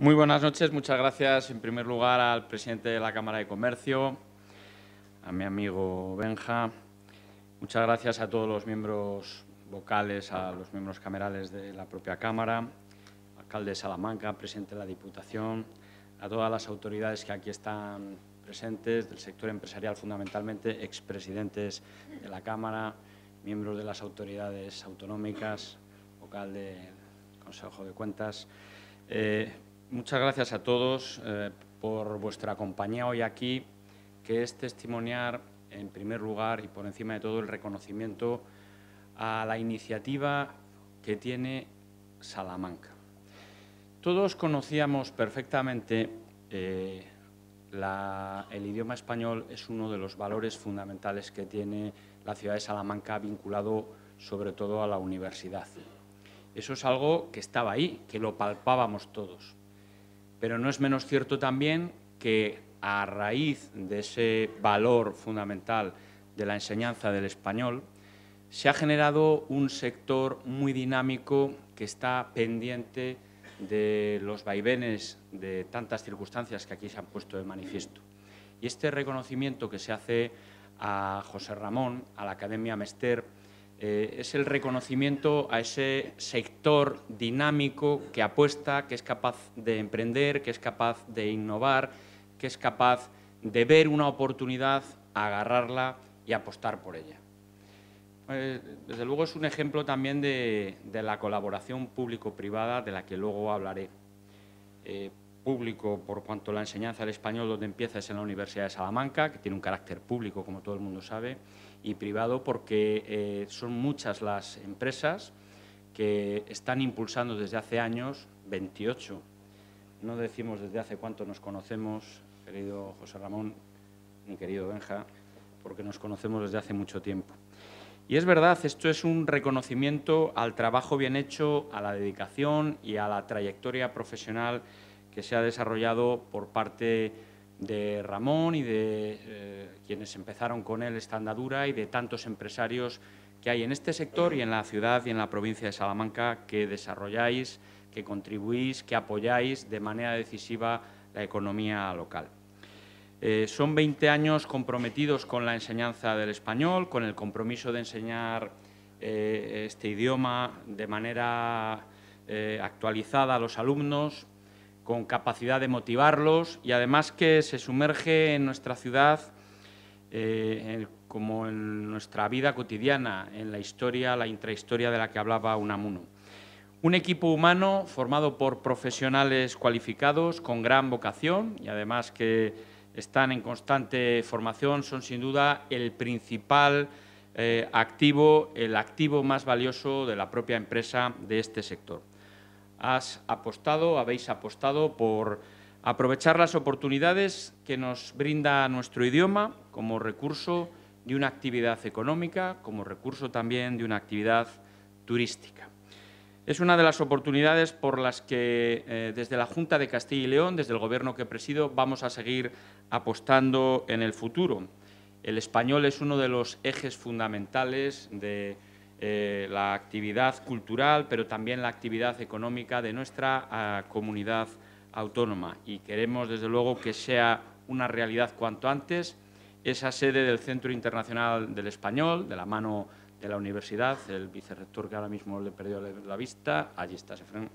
Muy buenas noches, muchas gracias en primer lugar al presidente de la Cámara de Comercio, a mi amigo Benja, muchas gracias a todos los miembros vocales, a los miembros camerales de la propia Cámara, alcalde de Salamanca, presidente de la Diputación, a todas las autoridades que aquí están presentes, del sector empresarial fundamentalmente, expresidentes de la Cámara, miembros de las autoridades autonómicas, vocal del Consejo de Cuentas. Eh, Muchas gracias a todos eh, por vuestra compañía hoy aquí, que es testimoniar, en primer lugar y por encima de todo, el reconocimiento a la iniciativa que tiene Salamanca. Todos conocíamos perfectamente eh, el idioma español es uno de los valores fundamentales que tiene la ciudad de Salamanca vinculado sobre todo a la universidad. Eso es algo que estaba ahí, que lo palpábamos todos. Pero no es menos cierto también que a raíz de ese valor fundamental de la enseñanza del español, se ha generado un sector muy dinámico que está pendiente de los vaivenes de tantas circunstancias que aquí se han puesto de manifiesto. Y este reconocimiento que se hace a José Ramón, a la Academia Mester, eh, es el reconocimiento a ese sector dinámico que apuesta, que es capaz de emprender, que es capaz de innovar, que es capaz de ver una oportunidad, agarrarla y apostar por ella. Eh, desde luego es un ejemplo también de, la colaboración público-privada de la que luego hablaré. Eh, público, por cuanto la enseñanza del español donde empieza es en la Universidad de Salamanca, que tiene un carácter público, como todo el mundo sabe, y privado, porque eh, son muchas las empresas que están impulsando desde hace años, 28, no decimos desde hace cuánto nos conocemos, querido José Ramón, mi querido Benja, porque nos conocemos desde hace mucho tiempo. Y es verdad, esto es un reconocimiento al trabajo bien hecho, a la dedicación y a la trayectoria profesional que se ha desarrollado por parte de Ramón y de eh, quienes empezaron con él esta andadura y de tantos empresarios que hay en este sector y en la ciudad y en la provincia de Salamanca que desarrolláis, que contribuís, que apoyáis de manera decisiva la economía local. Eh, son 20 años comprometidos con la enseñanza del español, con el compromiso de enseñar eh, este idioma de manera actualizada a los alumnos, con capacidad de motivarlos y además que se sumerge en nuestra ciudad eh, como en nuestra vida cotidiana, en la historia, la intrahistoria de la que hablaba Unamuno. Un equipo humano formado por profesionales cualificados con gran vocación y además que están en constante formación son sin duda el principal eh, activo, el activo más valioso de la propia empresa de este sector has apostado, habéis apostado por aprovechar las oportunidades que nos brinda nuestro idioma como recurso de una actividad económica, como recurso también de una actividad turística. Es una de las oportunidades por las que eh, desde la Junta de Castilla y León, desde el Gobierno que presido, vamos a seguir apostando en el futuro. El español es uno de los ejes fundamentales de eh, la actividad cultural, pero también la actividad económica de nuestra ah, comunidad autónoma. Y queremos, desde luego, que sea una realidad cuanto antes esa sede del Centro Internacional del Español, de la mano de la universidad, el vicerrector que ahora mismo le perdió la vista, allí está Sefran.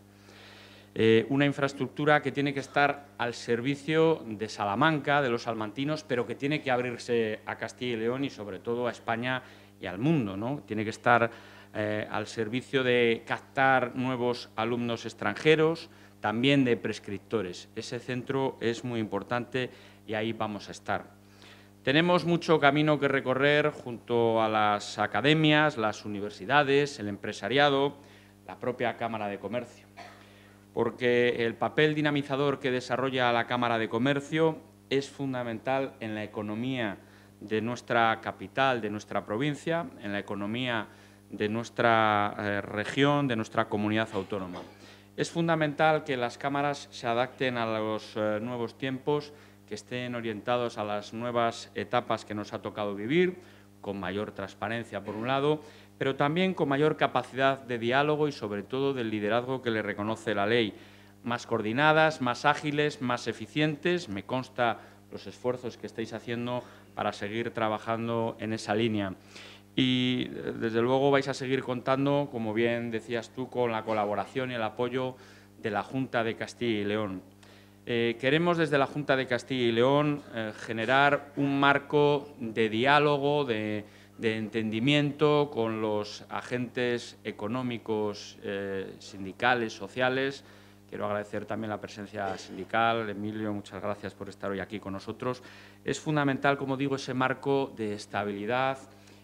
Eh, una infraestructura que tiene que estar al servicio de Salamanca, de los salmantinos, pero que tiene que abrirse a Castilla y León y sobre todo a España y al mundo. ¿no? Tiene que estar eh, al servicio de captar nuevos alumnos extranjeros, también de prescriptores. Ese centro es muy importante y ahí vamos a estar. Tenemos mucho camino que recorrer junto a las academias, las universidades, el empresariado, la propia Cámara de Comercio porque el papel dinamizador que desarrolla la Cámara de Comercio es fundamental en la economía de nuestra capital, de nuestra provincia, en la economía de nuestra eh, región, de nuestra comunidad autónoma. Es fundamental que las cámaras se adapten a los eh, nuevos tiempos, que estén orientados a las nuevas etapas que nos ha tocado vivir, con mayor transparencia por un lado, pero también con mayor capacidad de diálogo y sobre todo del liderazgo que le reconoce la ley. Más coordinadas, más ágiles, más eficientes. Me consta los esfuerzos que estáis haciendo para seguir trabajando en esa línea. Y eh, desde luego vais a seguir contando, como bien decías tú, con la colaboración y el apoyo de la Junta de Castilla y León. Eh, queremos desde la Junta de Castilla y León eh, generar un marco de diálogo, de, de entendimiento con los agentes económicos, eh, sindicales, sociales. Quiero agradecer también la presencia sindical. Emilio, muchas gracias por estar hoy aquí con nosotros. Es fundamental, como digo, ese marco de estabilidad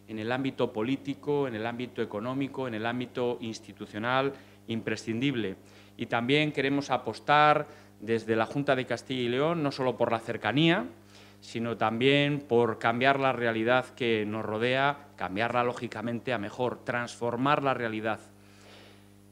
en el ámbito político, en el ámbito económico, en el ámbito institucional, imprescindible. Y también queremos apostar desde la Junta de Castilla y León, no solo por la cercanía, sino también por cambiar la realidad que nos rodea, cambiarla lógicamente a mejor, transformar la realidad.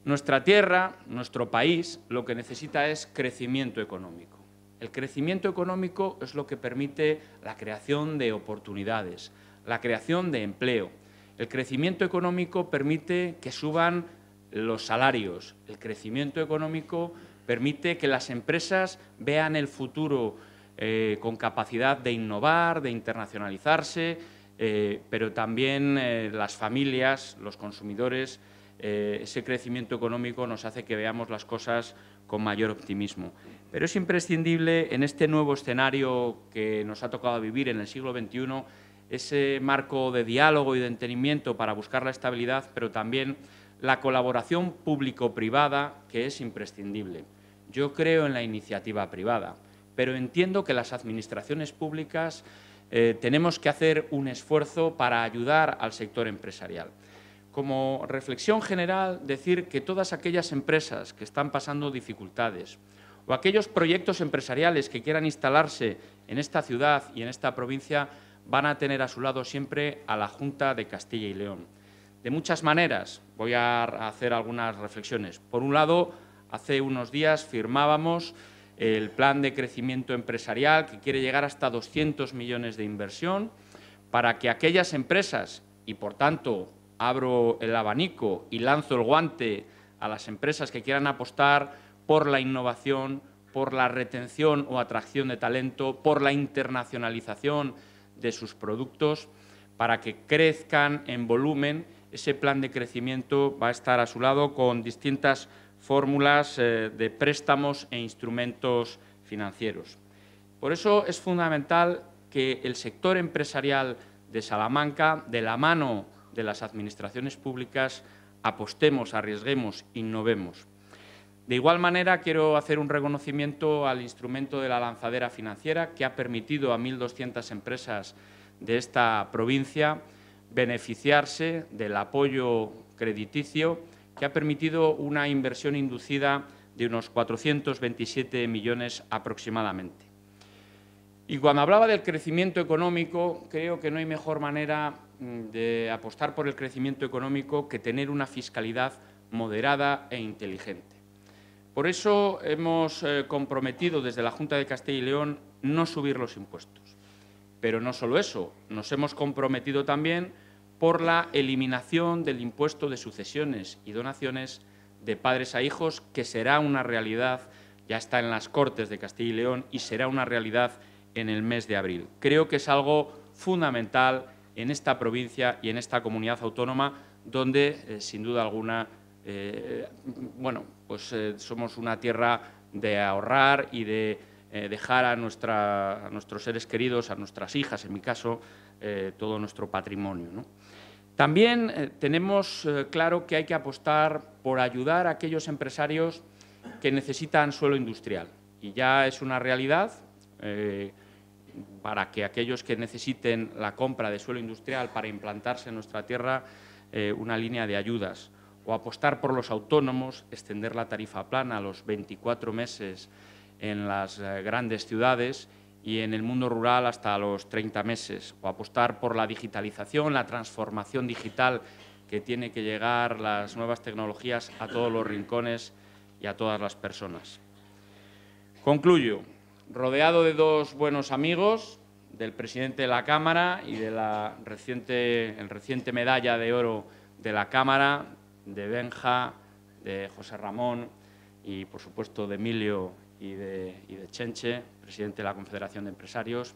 Nuestra tierra, nuestro país, lo que necesita es crecimiento económico. El crecimiento económico es lo que permite la creación de oportunidades, la creación de empleo. El crecimiento económico permite que suban los salarios. El crecimiento económico permite que las empresas vean el futuro eh, con capacidad de innovar, de internacionalizarse, eh, pero también eh, las familias, los consumidores, ese crecimiento económico nos hace que veamos las cosas con mayor optimismo. Pero es imprescindible en este nuevo escenario que nos ha tocado vivir en el siglo XXI, ese marco de diálogo y de entendimiento para buscar la estabilidad, pero también la colaboración público-privada que es imprescindible. Yo creo en la iniciativa privada pero entiendo que las administraciones públicas eh, tenemos que hacer un esfuerzo para ayudar al sector empresarial. Como reflexión general, decir que todas aquellas empresas que están pasando dificultades o aquellos proyectos empresariales que quieran instalarse en esta ciudad y en esta provincia van a tener a su lado siempre a la Junta de Castilla y León. De muchas maneras, voy a hacer algunas reflexiones. Por un lado, hace unos días firmábamos el plan de crecimiento empresarial que quiere llegar hasta 200 millones de inversión para que aquellas empresas, y por tanto abro el abanico y lanzo el guante a las empresas que quieran apostar por la innovación, por la retención o atracción de talento, por la internacionalización de sus productos, para que crezcan en volumen. Ese plan de crecimiento va a estar a su lado con distintas fórmulas eh, de préstamos e instrumentos financieros. Por eso es fundamental que el sector empresarial de Salamanca, de la mano de las administraciones públicas, apostemos, arriesguemos, innovemos. De igual manera, quiero hacer un reconocimiento al instrumento de la lanzadera financiera que ha permitido a 1.200 empresas de esta provincia beneficiarse del apoyo crediticio que ha permitido una inversión inducida de unos 427 millones aproximadamente. Y cuando hablaba del crecimiento económico, creo que no hay mejor manera mm, de apostar por el crecimiento económico que tener una fiscalidad moderada e inteligente. Por eso hemos eh, comprometido desde la Junta de Castilla y León no subir los impuestos. Pero no solo eso, nos hemos comprometido también por la eliminación del impuesto de sucesiones y donaciones de padres a hijos, que será una realidad, ya está en las Cortes de Castilla y León y será una realidad en el mes de abril. Creo que es algo fundamental en esta provincia y en esta comunidad autónoma, donde, eh, sin duda alguna, eh, bueno, pues eh, somos una tierra de ahorrar y de dejar a nuestros seres queridos, a nuestras hijas, en mi caso, eh, todo nuestro patrimonio. También eh, tenemos eh, claro que hay que apostar por ayudar a aquellos empresarios que necesitan suelo industrial. Y ya es una realidad para que aquellos que necesiten la compra de suelo industrial para implantarse en nuestra tierra una línea de ayudas o apostar por los autónomos, extender la tarifa plana a los 24 meses en las grandes ciudades y en el mundo rural hasta los 30 meses, o apostar por la digitalización, la transformación digital que tiene que llegar las nuevas tecnologías a todos los rincones y a todas las personas. Concluyo, rodeado de dos buenos amigos, del presidente de la Cámara y de la reciente, reciente medalla de oro de la Cámara, de Benja, de José Ramón y, por supuesto, de Emilio y de, Chenche, presidente de la Confederación de Empresarios.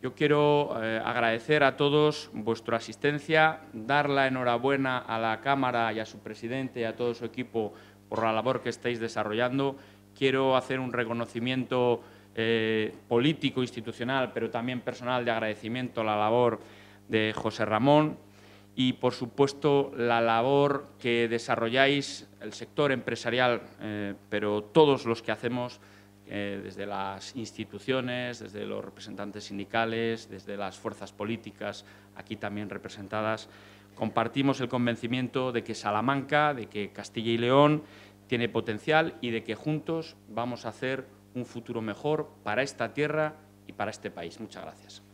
Yo quiero eh, agradecer a todos vuestra asistencia, dar la enhorabuena a la Cámara y a su presidente y a todo su equipo por la labor que estáis desarrollando. Quiero hacer un reconocimiento eh, político, institucional, pero también personal de agradecimiento a la labor de José Ramón y, por supuesto, la labor que desarrolláis el sector empresarial, eh, pero todos los que hacemos eh, desde las instituciones, desde los representantes sindicales, desde las fuerzas políticas aquí también representadas, compartimos el convencimiento de que Salamanca, de que Castilla y León tiene potencial y de que juntos vamos a hacer un futuro mejor para esta tierra y para este país. Muchas gracias.